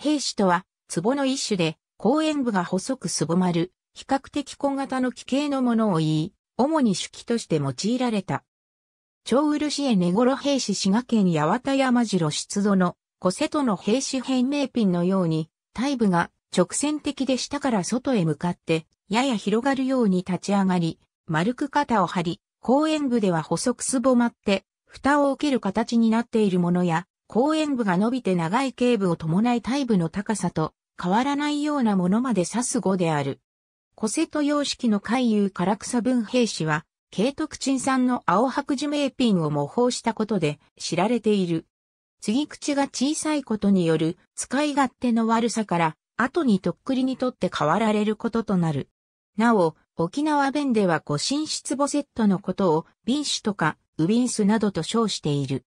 兵士とは、壺の一種で、後円部が細くすぼまる、比較的小型の奇形のものを言い、主に手記として用いられた。超漆へ根頃兵士滋賀県八幡山城出土の小瀬戸の兵士変名品のように、体部が直線的で下から外へ向かって、やや広がるように立ち上がり、丸く肩を張り、後円部では細くすぼまって、蓋を受ける形になっているものや、後円部が伸びて長い頸部を伴い体部の高さと変わらないようなものまで指す語である。古瀬戸様式の海遊唐草文兵士は、慶徳鎮産の青白樹名品を模倣したことで知られている。継ぎ口が小さいことによる使い勝手の悪さから、後にとっくりにとって変わられることとなる。なお、沖縄弁では五神出母セットのことを、瓶酒とか、ウビンスなどと称している。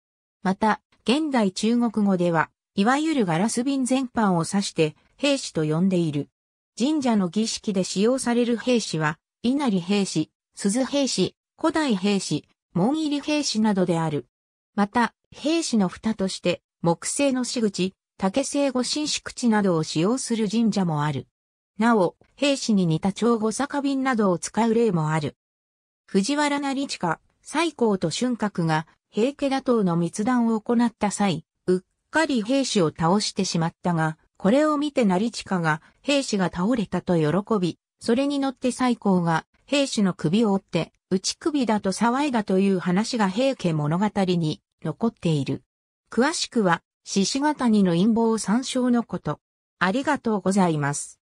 また、現代中国語では、いわゆるガラス瓶全般を指して、兵士と呼んでいる。神社の儀式で使用される兵士は、稲荷兵士、鈴兵士、古代兵士、門入り兵士などである。また、兵士の蓋として、木製の仕口、竹製後、身仕口などを使用する神社もある。なお、兵士に似た長後酒瓶などを使う例もある。藤原成近、西高と春閣が平家打倒の密談を行った際、うっかり兵士を倒してしまったが、これを見て成近が兵士が倒れたと喜び、それに乗って最高が兵士の首を折って、打ち首だと騒いだという話が平家物語に残っている。詳しくは、獅子型にの陰謀参照のこと。ありがとうございます。